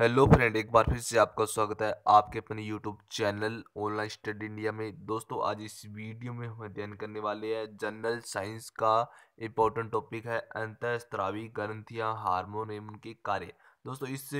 hello friend एक बार फिर से आपका स्वागत है आपके अपने YouTube channel online study India में दोस्तों आज इस वीडियो में हम अध्ययन करने वाले हैं जनरल साइंस का इम्पोर्टेंट टॉपिक है अंतःस्त्रावी ग्रंथियाँ हार्मोन एवं उनके कार्य दोस्तों इस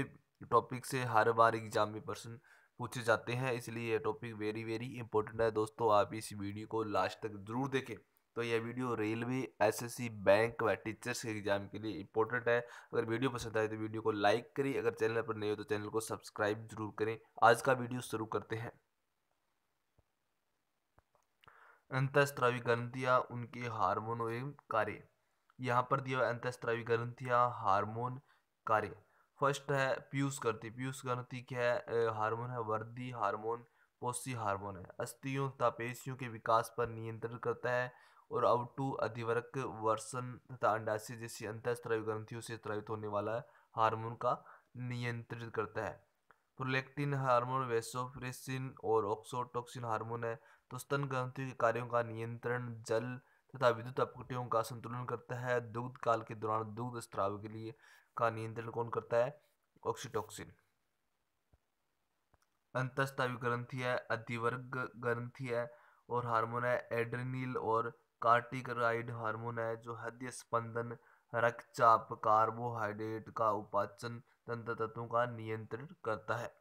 टॉपिक से हर बार एग्जाम में प्रश्न पूछे जाते हैं इसलिए यह टॉपिक वेरी वेरी इंपॉर्टेंट है दोस्तों आप इस वीडियो को लास्ट तक जरूर देखें तो यह वीडियो रेलवे एसएससी बैंक व टीचर्स के एग्जाम के लिए इंपॉर्टेंट है अगर वीडियो पसंद आए तो वीडियो को लाइक करें अगर चैनल पर नए हो तो चैनल को सब्सक्राइब जरूर करें आज का वीडियो शुरू करते हैं अंतस्त्रावी ग्रंथियाँ उनके हारमोन एवं कार्य यहाँ पर दिया अंतस्त्रावी ग्रंथियाँ हारमोन कार्य फर्स्ट है पीयूष ग्रंथि पीयूष ग्रंथि क्या है हारमोन है वर्दी हारमोन पोषी हार्मोन है अस्थियों तथा पेशियों के विकास पर नियंत्रण करता है और अब टू अधिवरक वर्षण तथा अंडाशय जैसी अंत अंतःस्त्रावी ग्रंथियों से स्त्रावित होने वाला हार्मोन का नियंत्रित करता है प्रोलेक्टिन हार्मोन वेसोफ्रेसिन और ऑक्सोटोक्सिन हार्मोन है तो स्तन ग्रंथियों के कार्यों का नियंत्रण जल तथा विद्युत अपघटियों का संतुलन करता है दुग्ध काल के दौरान दुग्ध स्त्राव के लिए का नियंत्रण कौन करता है ऑक्सीटोक्सिन अंतस्तावी ग्रंथि है अधिवर्ग ग्रंथि है और हार्मोन है एड्रेनिल और कार्टिकराइड हार्मोन है जो हृदय स्पंदन रक्तचाप कार्बोहाइड्रेट का उपाचन तंत्र तत्वों का नियंत्रण करता है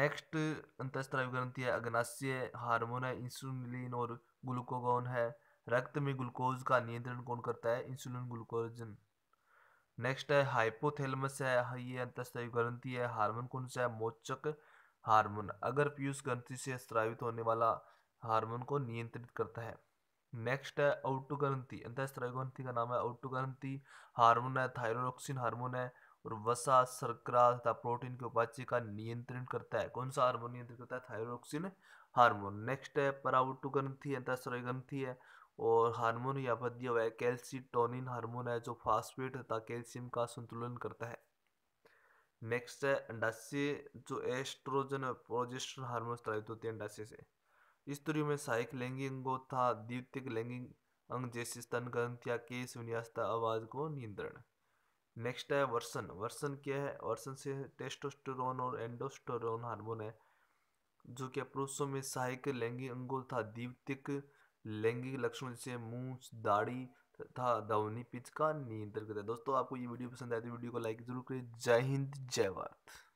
नेक्स्ट अंतस्त्रावी ग्रंथि है अग्नाश्य हार्मोन है इंसुलिन और ग्लूकोगोन है रक्त में ग्लूकोज का नियंत्रण कौन करता है इंसुलिन ग्लूकोजन नेक्स्ट है हाइपोथेलमस है ये अंतस्त्रावी ग्रंथि है हार्मोन कौन सा है मोचक हार्मोन अगर पीयूष ग्रंथि से स्त्रावित होने वाला हार्मोन को नियंत्रित करता है नेक्स्ट है औटुग्रंथि अंतस्थ ग्रंथि का नाम है औटुग्रंथि हार्मोन है थायरोक्सिन हार्मोन है और वसा सरकरा तथा प्रोटीन के उपाच्य का नियंत्रण करता है कौन सा हार्मोन नियंत्रित करता है थायरोक्सिन हार्मोन नेक्स्ट है पराउटु ग्रंथि अंतस्थ है और हार्मोन या पर दिया हुआ है कैल्सीटोनिन हार्मोन है जो फास्फेट तथा कैल्शियम का संतुलन करता है नेक्स्ट है अंडाशय जो एस्ट्रोजन और प्रोजेस्ट्रोन हार्मोन स्त्रावित होते हैं अंडाशय से स्त्रियों में सहायक लैंगिक था द्वितीय लैंगिक अंग जैसे स्तनकरण या केस विन्यासता आवाज को नियंत्रण नेक्स्ट है वर्सन वर्सन क्या है वर्सन से टेस्टोस्टेरोन और एंडोस्टेरोन हार्मोन है जो कि पुरुषों में सहायक लैंगिक अंगों तथा द्वितीय लैंगिक लक्षणों जैसे मुंह दाढ़ी तथा दावनी पिच का नियंत्रण करता है दोस्तों आपको ये वीडियो पसंद आए तो वीडियो को लाइक जरूर करें जय हिंद जय भारत